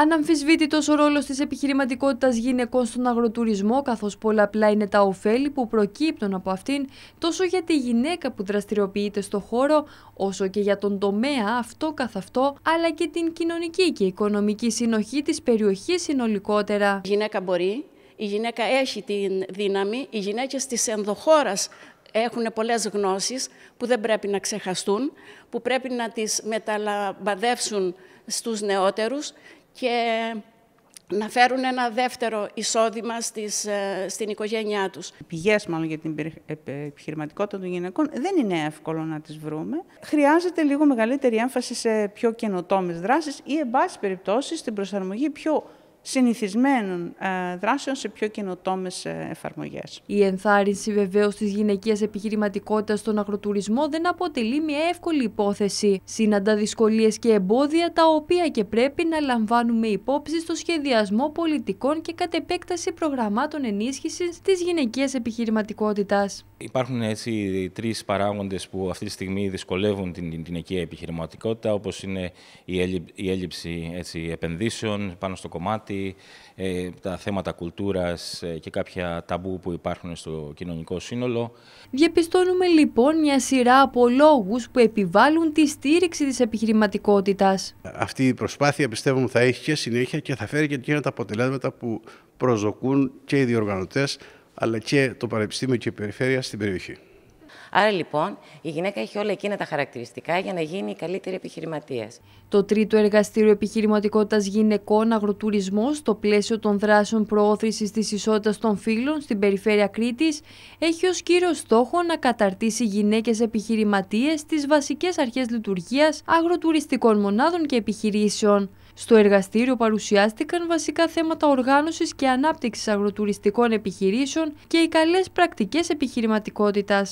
Αναμφισβήτητος ο ρόλος της επιχειρηματικότητας γυναικών στον αγροτουρισμό, καθώς πολλαπλά είναι τα ωφέλη που προκύπτουν από αυτήν, τόσο για τη γυναίκα που δραστηριοποιείται στο χώρο, όσο και για τον τομέα αυτό καθ' αυτό, αλλά και την κοινωνική και οικονομική συνοχή της περιοχής συνολικότερα. Η γυναίκα μπορεί, η γυναίκα έχει την δύναμη, οι γυναίκες της ενδοχώρας έχουν πολλές γνώσεις που δεν πρέπει να ξεχαστούν, που πρέπει να τις μεταλαμπαδεύσουν στους νεότερους και να φέρουν ένα δεύτερο εισόδημα στις, ε, στην οικογένειά τους. Οι πηγές μάλλον για την επιχειρηματικότητα των γυναικών δεν είναι εύκολο να τις βρούμε. Χρειάζεται λίγο μεγαλύτερη έμφαση σε πιο καινοτόμες δράσεις ή εν πάση περιπτώσει στην προσαρμογή πιο συνηθισμένων ε, δράσεων σε πιο καινοτόμες εφαρμογές. Η ενθάρρυνση βεβαίως της γυναικείας επιχειρηματικότητας στον αγροτουρισμό δεν αποτελεί μια εύκολη υπόθεση. Σύναντα δυσκολίες και εμπόδια τα οποία και πρέπει να λαμβάνουμε υπόψη στο σχεδιασμό πολιτικών και κατ' επέκταση προγραμμάτων ενίσχυσης της γυναικείας επιχειρηματικότητας. Υπάρχουν έτσι τρεις παράγοντες που αυτή τη στιγμή δυσκολεύουν την γυναικεία επιχειρηματικότητα, όπως είναι η έλλειψη έτσι, επενδύσεων πάνω στο κομμάτι ε, τα θέματα κουλτούρας ε, και κάποια ταμπού που υπάρχουν στο κοινωνικό σύνολο. Διαπιστώνουμε λοιπόν μια σειρά από λόγους που επιβάλλουν τη στήριξη της επιχειρηματικότητας. Αυτή η προσπάθεια πιστεύω θα έχει και συνέχεια και θα φέρει και τα αποτελέσματα που προσδοκούν και οι διοργανωτές αλλά και το Πανεπιστήμιο και η Περιφέρεια στην περιοχή. Άρα λοιπόν η γυναίκα έχει όλα εκείνα τα χαρακτηριστικά για να γίνει η καλύτερη επιχειρηματίας. Το τρίτο εργαστήριο επιχειρηματικότητας γυναικών αγροτουρισμός στο πλαίσιο των δράσεων προώθησης της ισότητας των φύλων στην περιφέρεια Κρήτης έχει ως κύριο στόχο να καταρτήσει γυναίκες επιχειρηματίες στις βασικές αρχές λειτουργίας αγροτουριστικών μονάδων και επιχειρήσεων. Στο εργαστήριο παρουσιάστηκαν βασικά θέματα οργάνωσης και ανάπτυξης αγροτουριστικών επιχειρήσεων και οι καλές πρακτικές επιχειρηματικότητας.